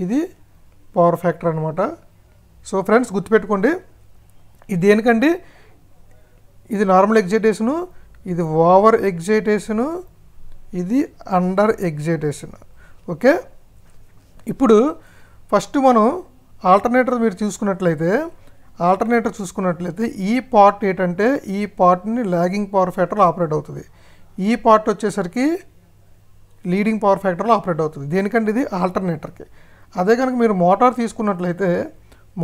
ఇది పవర్ ఫ్యాక్టర్ అనమాట సో ఫ్రెండ్స్ గుర్తుపెట్టుకోండి ఇది దేనికండి ఇది నార్మల్ ఎగ్జైటేషను ఇది ఓవర్ ఎగ్జైటేషను ఇది అండర్ ఎగ్జైటేషన్ ఓకే ఇప్పుడు ఫస్ట్ మనం ఆల్టర్నేటర్ మీరు చూసుకున్నట్లయితే ఆల్టర్నేటర్ చూసుకున్నట్లయితే ఈ పార్ట్ ఏంటంటే ఈ పార్ట్ని లాగింగ్ పవర్ ఫ్యాక్టర్లో ఆపరేట్ అవుతుంది ఈ పార్ట్ వచ్చేసరికి లీడింగ్ పవర్ ఫ్యాక్టర్లో ఆపరేట్ అవుతుంది దేనికంటే ఇది ఆల్టర్నేటర్కి అదే కనుక మీరు మోటార్ తీసుకున్నట్లయితే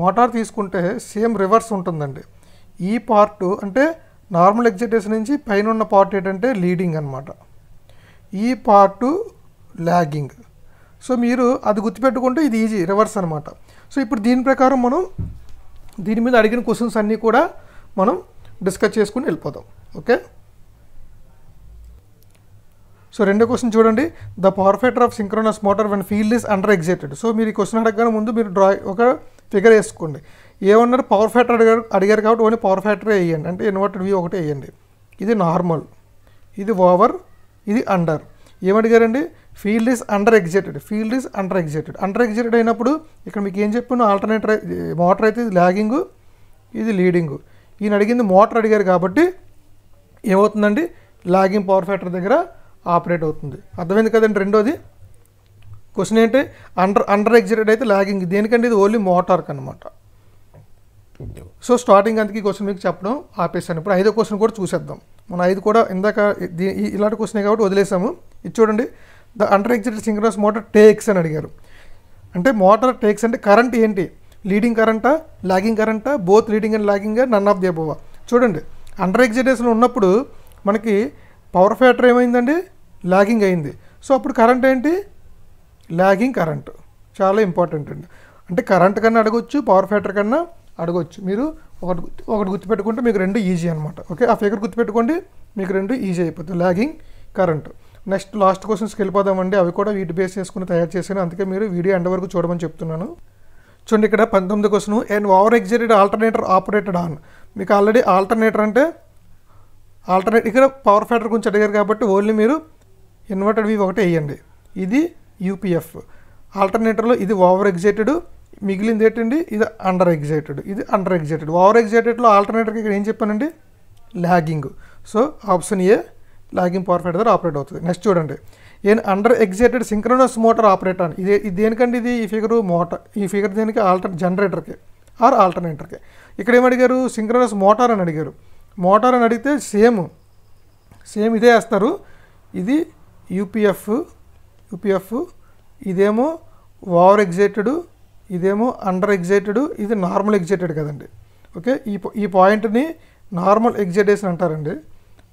మోటార్ తీసుకుంటే సేమ్ రివర్స్ ఉంటుందండి ఈ పార్ట్ అంటే నార్మల్ ఎగ్జైటేషన్ నుంచి పైన ఉన్న పార్ట్ ఏంటంటే లీడింగ్ అనమాట ఈ పార్టు ల్యాగింగ్ సో మీరు అది గుర్తుపెట్టుకుంటే ఇది ఈజీ రివర్స్ అనమాట సో ఇప్పుడు దీని ప్రకారం మనం దీని మీద అడిగిన క్వశ్చన్స్ అన్నీ కూడా మనం డిస్కస్ చేసుకుని వెళ్ళిపోతాం ఓకే సో రెండో క్వశ్చన్ చూడండి the power factor of synchronous motor when field is under excited so మీరు ఈ క్వశ్చన్ అడగగానే ముందు మీరు డ్రా ఒక ఫిగర్ వేసుకోండి ఏమన్నారు పవర్ ఫ్యాక్టర్ అడిగారు అడిగారు కాబట్టి ఓన్లీ పవర్ ఫ్యాక్టరే వేయండి అంటే ఇన్వర్టర్ వ్యూ ఒకటే వేయండి ఇది నార్మల్ ఇది ఓవర్ ఇది అండర్ ఏమడిగారండి field is under excited field is under excited under excited అయినప్పుడు ఇక్కడ మీకు ఏం చెప్పాను ఆల్టర్నేటర్ మోటార్ అయితే ఇది ల్యాగింగ్ ఇది లీడింగ్ ఈయన అడిగింది మోటార్ అడిగారు కాబట్టి ఏమవుతుందండి లాగింగ్ పవర్ ఫ్యాక్టర్ దగ్గర ఆపరేట్ అవుతుంది అర్థమైంది కదండి రెండోది క్వశ్చన్ ఏంటి అండర్ అండర్ ఎగ్జైటెడ్ అయితే లాగింగ్ దేనికంటే ఇది ఓన్లీ మోటార్కి అనమాట సో స్టార్టింగ్ అందుకే క్వశ్చన్ మీకు చెప్పడం ఆపేసాను ఇప్పుడు ఐదో క్వశ్చన్ కూడా చూసేద్దాం మన ఐదు కూడా ఇందాక ఇలాంటి క్వశ్చన్ కాబట్టి వదిలేసాము ఇది చూడండి the under excited synchronous motor takes అని అడిగారు అంటే మోటార్ టేక్స్ అంటే కరెంట్ ఏంటి లీడింగ్ కరెంటా లాగింగ్ కరెంటా both leading and lagging none of the చూడండి అండర్ ఎగ్జిటేషన్ ఉన్నప్పుడు మనకి పవర్ ఫ్యాక్టర్ ఏమైందండి లాగింగ్ అయింది సో అప్పుడు కరెంట్ ఏంటి లాగింగ్ కరెంట్ చాలా ఇంపార్టెంట్ అండి అంటే కరెంట్ కన్నా అడగొచ్చు పవర్ ఫ్యాక్టర్ కన్నా అడగవచ్చు మీరు ఒకటి ఒకటి గుర్తుపెట్టుకుంటే మీకు రెండు ఈజీ అనమాట ఓకే ఆ ఫిగర్ గుర్తుపెట్టుకోండి మీకు రెండు ఈజీ అయిపోతుంది లాగింగ్ కరెంట్ నెక్స్ట్ లాస్ట్ క్వశ్చన్స్కి వెళ్ళిపోదామండి అవి కూడా వీటి బేస్ చేసుకుని తయారు చేశాను అందుకే మీరు వీడియో ఎండ వరకు చూడమని చెప్తున్నాను చూడండి ఇక్కడ పంతొమ్మిది question and over excited alternator operated on మీకు ఆల్రెడీ ఆల్టర్నేటర్ అంటే ఆల్టర్నేట్ ఇక్కడ పవర్ ఫ్యాక్టర్ గురించి అడిగారు కాబట్టి ఓన్లీ మీరు ఇన్వర్టెడ్ వి ఒకటి వేయండి ఇది యూపీఎఫ్ ఆల్టర్నేటర్లో ఇది ఓవర్ ఎగ్జైటెడ్ మిగిలింది ఏంటండి ఇది అండర్ ఎగ్జైటెడ్ ఇది అండర్ ఎగ్జైటెడ్ ఓవర్ ఎగ్జైటెడ్లో ఆల్టర్నేటర్కి ఇక్కడ ఏం చెప్పానండి lagging so option A lagging power factor ద్వారా ఆపరేట్ అవుతుంది నెక్స్ట్ చూడండి ఏం under excited synchronous motor operator అని ఇది ఇది దేనికండి ఇది ఈ ఫిగర్ మోటార్ ఈ ఫిగర్ దేనికి ఆల్టర్ జనరేటర్కి ఆర్ ఆల్టర్నేటర్కి ఇక్కడ ఏమడిగారు సింక్రోనస్ మోటార్ అని అడిగారు మోటార్ అని అడిగితే సేమ్ సేమ్ ఇదే వేస్తారు ఇది యూపీఎఫ్ యూపీఎఫ్ ఇదేమో ఓవర్ ఎగ్జైటెడ్ ఇదేమో అండర్ ఎగ్జైటెడ్ ఇది నార్మల్ ఎగ్జైటెడ్ కదండి ఓకే ఈ ఈ పాయింట్ని నార్మల్ ఎగ్జైటేషన్ అంటారండి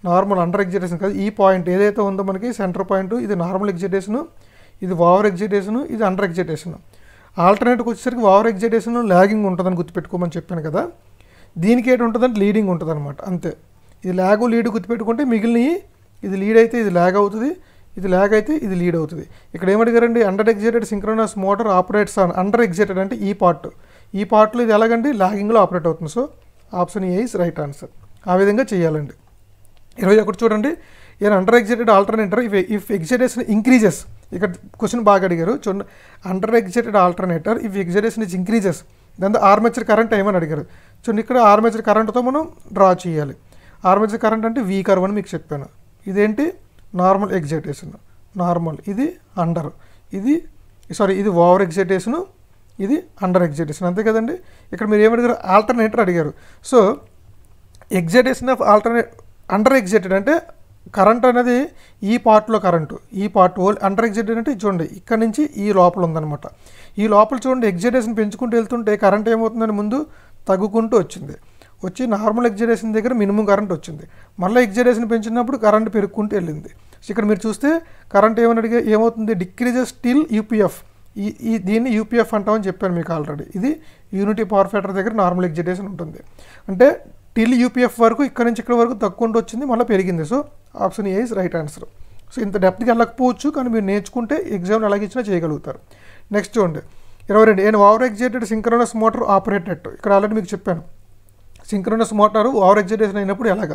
నార్మల్ అండర్ ఎగ్జైటేషన్ కాదు ఈ పాయింట్ ఏదైతే ఉందో మనకి సెంటర్ పాయింట్ ఇది నార్మల్ ఎగ్జైటేషను ఇది ఓవర్ ఎగ్జైటేషను ఇది అండర్ ఎగ్జైటేషను ఆల్టర్నేట్కి వచ్చేసరికి ఓవర్ ఎగ్జైటేషన్ ల్యాగింగ్ ఉంటుందని గుర్తుపెట్టుకోమని చెప్పాను కదా దీనికి ఏంటి ఉంటుందంటే లీడింగ్ ఉంటుంది అనమాట అంతే ఇది ల్యాగు లీడ్ గుర్తుపెట్టుకుంటే మిగిలినవి ఇది లీడ్ అయితే ఇది ల్యాగ్ అవుతుంది ఇది ల్యాగ్ అయితే ఇది లీడ్ అవుతుంది ఇక్కడ ఏమడిగారండి under excited synchronous motor operates on under excited అంటే ఈ పార్ట్ ఈ పార్ట్లో ఇది ఎలాగండి లాగింగ్లో ఆపరేట్ అవుతుంది so option A is right answer ఆ విధంగా చేయాలండి ఇరవై ఒకటి చూడండి ఈయన under excited alternator if if excitation increases ఇక్కడ క్వశ్చన్ బాగా అడిగారు చూడండి under excited alternator if excitation is increases దాంతో ఆర్మేచర్ కరెంట్ ఏమని అడిగారు చూడండి ఇక్కడ ఆర్మేచర్ కరెంట్తో మనం డ్రా చేయాలి ఆర్మేచర్ కరెంట్ అంటే వీ కర్వ్ అని మీకు చెప్పాను ఇదేంటి నార్మల్ ఎగ్జైటేషన్ నార్మల్ ఇది అండర్ ఇది సారీ ఇది ఓవర్ ఎగ్జైటేషను ఇది అండర్ ఎగ్జైటేషన్ అంతే కదండి ఇక్కడ మీరు ఏమడిగారు ఆల్టర్నేటర్ అడిగారు so excitation of alternator under excited అంటే కరెంట్ అనేది ఈ పార్ట్లో కరెంటు ఈ పార్ట్ అండర్ ఎగ్జైటెడ్ అంటే చూడండి ఇక్కడ నుంచి ఈ లోపల ఉందనమాట ఈ లోపల చూడండి ఎగ్జైటేషన్ పెంచుకుంటూ వెళ్తుంటే కరెంట్ ఏమవుతుందని ముందు తగ్గుకుంటూ వచ్చింది వచ్చి నార్మల్ ఎగ్జరేషన్ దగ్గర మినిమం కరెంట్ వచ్చింది మళ్ళీ ఎగ్జరేషన్ పెంచినప్పుడు కరెంట్ పెరుక్కుంటూ వెళ్ళింది సో ఇక్కడ మీరు చూస్తే కరెంట్ ఏమని అడిగే ఏమవుతుంది డిక్రీజెస్ స్టిల్ యూపీఎఫ్ ఈ ఈ దీన్ని యూపీఎఫ్ అంటామని చెప్పాను మీకు ఆల్రెడీ ఇది యూనిటీ పవర్ ఫ్యాక్టర్ దగ్గర నార్మల్ ఎగ్జిటేషన్ ఉంటుంది అంటే టిల్ యూపీఎఫ్ వరకు ఇక్కడ నుంచి ఇక్కడ వరకు తక్కువ ఉండి వచ్చింది మళ్ళీ పెరిగింది so option A is right answer so ఇంత డెప్త్కి వెళ్ళకపోవచ్చు కానీ మీరు నేర్చుకుంటే ఎగ్జామ్ ఎలాగ ఇచ్చినా చేయగలుగుతారు నెక్స్ట్ చూడండి ఇరవై రెండు నేను over excited synchronous motor operated ఇక్కడ ఆల్రెడీ మీకు చెప్పాను సింక్రోనస్ మోటారు ఓవర్ ఎగ్జైటేషన్ అయినప్పుడు ఎలాగ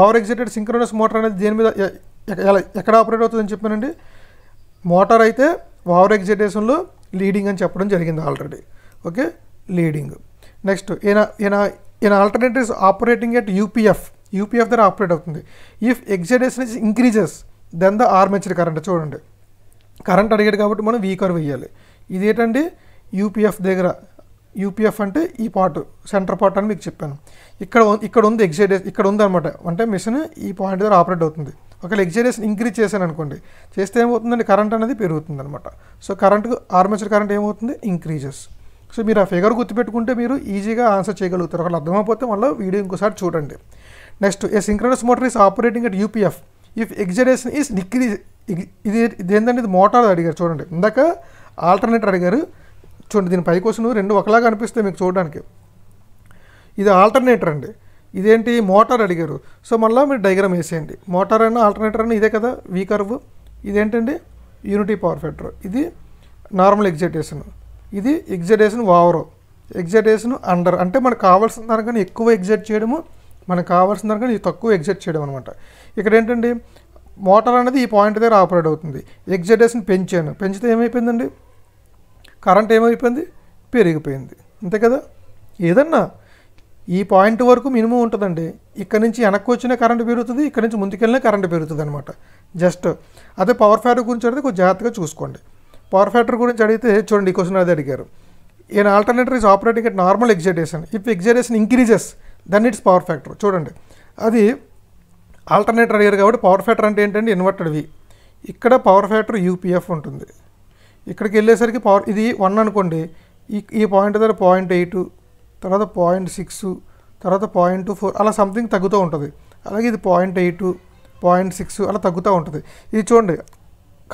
ఓవర్ ఎగ్జైటెడ్ సింక్రోనస్ మోటార్ అనేది దేని మీద ఎలా ఎక్కడ ఆపరేట్ అవుతుందని చెప్పానండి మోటార్ అయితే ఓవర్ ఎగ్జైటేషన్లో లీడింగ్ అని చెప్పడం జరిగింది ఆల్రెడీ ఓకే లీడింగ్ నెక్స్ట్ ఈయన ఈయన ఈయన alternatives operating at UPF UPF ద్వారా ఆపరేట్ అవుతుంది if excitation is increases then the armature current చూడండి కరెంట్ అడిగాడు కాబట్టి మనం వీకర్ వేయాలి ఇదేంటండి యూపీఎఫ్ దగ్గర యూపీఎఫ్ అంటే ఈ పార్ట్ సెంటర్ పార్ట్ అని మీకు చెప్పాను ఇక్కడ ఇక్కడ ఉంది ఎగ్జైడేషన్ ఇక్కడ ఉంది అనమాట అంటే మిషన్ ఈ పాయింట్ ద్వారా ఆపరేట్ అవుతుంది ఒకవేళ ఎగ్జైడేషన్ ఇంక్రీజ్ చేశాను అనుకోండి చేస్తే ఏమవుతుందండి కరెంట్ అనేది పెరుగుతుంది అనమాట సో కరెంట్ ఆర్మేచర్ కరెంట్ ఏమవుతుంది ఇంక్రీజెస్ సో మీరు ఆ ఫిగర్ గుర్తుపెట్టుకుంటే మీరు ఈజీగా ఆన్సర్ చేయగలుగుతారు ఒకవేళ అర్థమైపోతే మళ్ళీ వీడియో ఇంకోసారి చూడండి next A synchronous motor is operating at UPF if excitation is decrease ఇది ఏంటంటే ఇది మోటార్ అడిగారు చూడండి ఇందాక ఆల్టర్నేటర్ అడిగారు చూడండి దీని పైకోసం రెండు ఒకలాగా అనిపిస్తాయి మీకు చూడడానికి ఇది ఆల్టర్నేటర్ అండి ఇదేంటి మోటార్ అడిగారు సో మళ్ళీ మీరు డైగ్రామ్ వేసేయండి మోటార్ అయినా ఆల్టర్నేటర్ అయినా ఇదే కదా వీ కర్వ్ ఇదేంటండి యూనిటీ పవర్ ఫ్యాక్టర్ ఇది నార్మల్ ఎగ్జైటేషన్ ఇది ఎగ్జైటేషన్ ఓవర్ ఎగ్జైటేషన్ అండర్ అంటే మనకు కావాల్సిన దానికన్నా ఎక్కువ ఎగ్జైట్ చేయడము మనకు కావాల్సిన దానికన్నా తక్కువ ఎగ్జైట్ చేయడం అనమాట ఇక్కడ ఏంటండి మోటార్ అనేది ఈ పాయింట్ దగ్గర ఆపరేట్ అవుతుంది ఎగ్జైటేషన్ పెంచాను పెంచితే ఏమైపోయిందండి కరెంట్ ఏమైపోయింది పెరిగిపోయింది అంతే కదా ఏదన్నా ఈ పాయింట్ వరకు మినిమం ఉంటుందండి ఇక్కడ నుంచి వెనక్కి వచ్చినా కరెంట్ పెరుగుతుంది ఇక్కడ నుంచి ముందుకెళ్ళినా కరెంట్ పెరుగుతుంది అనమాట జస్ట్ అదే పవర్ ఫ్యాక్టర్ గురించి అడిగితే కొంచెం జాగ్రత్తగా చూసుకోండి పవర్ ఫ్యాక్టర్ గురించి అడిగితే చూడండి క్వశ్చన్ అది అడిగారు ఈయన alternator is operating at normal excitation if excitation increases then its power factor చూడండి అది ఆల్టర్నేటర్ అడిగారు కాబట్టి పవర్ ఫ్యాక్టర్ అంటే ఏంటంటే ఇన్వర్టెడ్ వి ఇక్కడ పవర్ ఫ్యాక్టర్ యూపీఎఫ్ ఉంటుంది ఇక్కడికి వెళ్ళేసరికి పవర్ ఇది వన్ అనుకోండి ఈ ఈ పాయింట్ దగ్గర పాయింట్ ఎయిట్ తర్వాత పాయింట్ సిక్స్ తర్వాత పాయింట్ టూ ఫోర్ అలా సంథింగ్ తగ్గుతూ ఉంటుంది అలాగే ఇది పాయింట్ ఎయిట్ పాయింట్ సిక్స్ అలా తగ్గుతూ ఉంటుంది ఇది చూడండి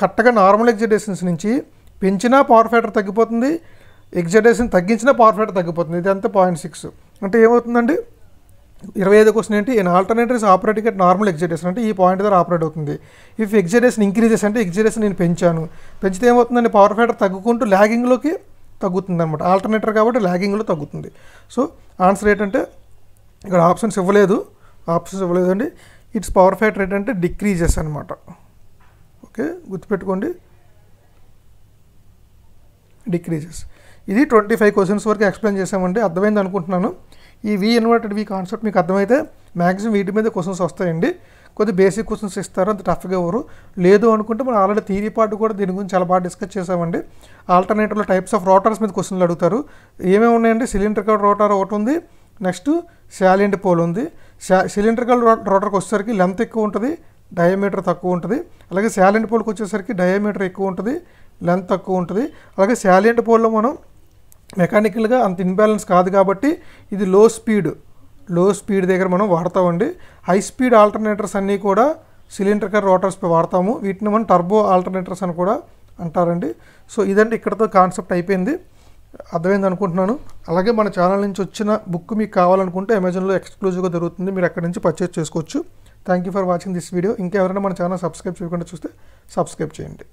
కరెక్ట్గా నార్మల్ ఎగ్జిటేషన్స్ నుంచి పెంచినా పవర్ ఫ్యాక్టర్ తగ్గిపోతుంది ఎగ్జిటేషన్ తగ్గించినా పవర్ ఫ్యాక్టర్ తగ్గిపోతుంది ఇది అంతా పాయింట్ సిక్స్ అంటే ఏమవుతుందండి ఇరవై ఐదు క్వశ్చన్ ఏంటి an alternatives operating at normal excitation అంటే ఈ పాయింట్ దగ్గర ఆపరేట్ అవుతుంది ఇఫ్ ఎగ్జిటేషన్ ఇంక్రీజెస్ అంటే ఎగ్జిటేషన్ నేను పెంచాను పెంచితే ఏమవుతుందండి పవర్ ఫ్యాక్టర్ తగ్గుకుంటూ ల్యాగింగ్లోకి తగ్గుతుంది అనమాట ఆల్టర్నేటర్ కాబట్టి ల్యాగింగ్లో తగ్గుతుంది సో ఆన్సర్ ఏంటంటే ఇక్కడ ఆప్షన్స్ ఇవ్వలేదు ఆప్షన్స్ ఇవ్వలేదండి ఇట్స్ పవర్ ఫ్యాక్టర్ ఏంటంటే డిక్రీజెస్ అనమాట ఓకే గుర్తుపెట్టుకోండి డిక్రీజెస్ ఇది ట్వంటీ ఫైవ్ క్వశ్చన్స్ వరకు ఎక్స్ప్లెయిన్ చేసామండి అర్థమైంది అనుకుంటున్నాను ఈ వి ఇన్వర్టెడ్ వి కాన్సెప్ట్ మీకు అర్థమైతే మ్యాక్సిమం వీటి మీద క్వశ్చన్స్ వస్తాయండి కొద్ది బేసిక్ క్వశ్చన్స్ ఇస్తారు అంత టఫ్గా ఇవ్వరు లేదు అనుకుంటే మనం ఆల్రెడీ థీరీ పార్ట్ కూడా దీని గురించి చాలా బాగా డిస్కస్ చేసామండి ఆల్టర్నేటివ్లో టైప్స్ ఆఫ్ రోటర్స్ మీద క్వశ్చన్లు అడుగుతారు ఏమేమి ఉన్నాయండి సిలిండర్ కల్ రోటర్ ఒకటి ఉంది నెక్స్ట్ శాలిండ్ పోల్ ఉంది శా సిలిండ్రికల్ రోటర్కి వచ్చేసరికి లెంత్ ఎక్కువ ఉంటుంది డయామీటర్ తక్కువ ఉంటుంది అలాగే శాలిండ్ పోల్కి వచ్చేసరికి డయామీటర్ ఎక్కువ ఉంటుంది లెంత్ తక్కువ ఉంటుంది అలాగే శాలెంట్ పోల్లో మనం మెకానికల్గా అంత ఇన్బ్యాలెన్స్ కాదు కాబట్టి ఇది లో స్పీడ్ లో స్పీడ్ దగ్గర మనం వాడతామండి హై స్పీడ్ ఆల్టర్నేటర్స్ అన్నీ కూడా సిలిండ్రికల్ రోటర్స్పై వాడతాము వీటిని మనం టర్బో ఆల్టర్నేటర్స్ అని కూడా అంటారండి సో ఇదండి ఇక్కడతో కాన్సెప్ట్ అయిపోయింది అర్థమైంది అనుకుంటున్నాను అలాగే మన ఛానల్ నుంచి వచ్చిన బుక్ మీకు కావాలనుకుంటే అమెజాన్లో ఎక్స్క్లూజివ్గా దొరుకుతుంది మీరు అక్కడి నుంచి పర్చేస్ చేసుకోవచ్చు thank you for watching this video ఇంకెవరైనా మన ఛానల్ సబ్స్క్రైబ్ చేయకుండా చూస్తే సబ్స్క్రైబ్ చేయండి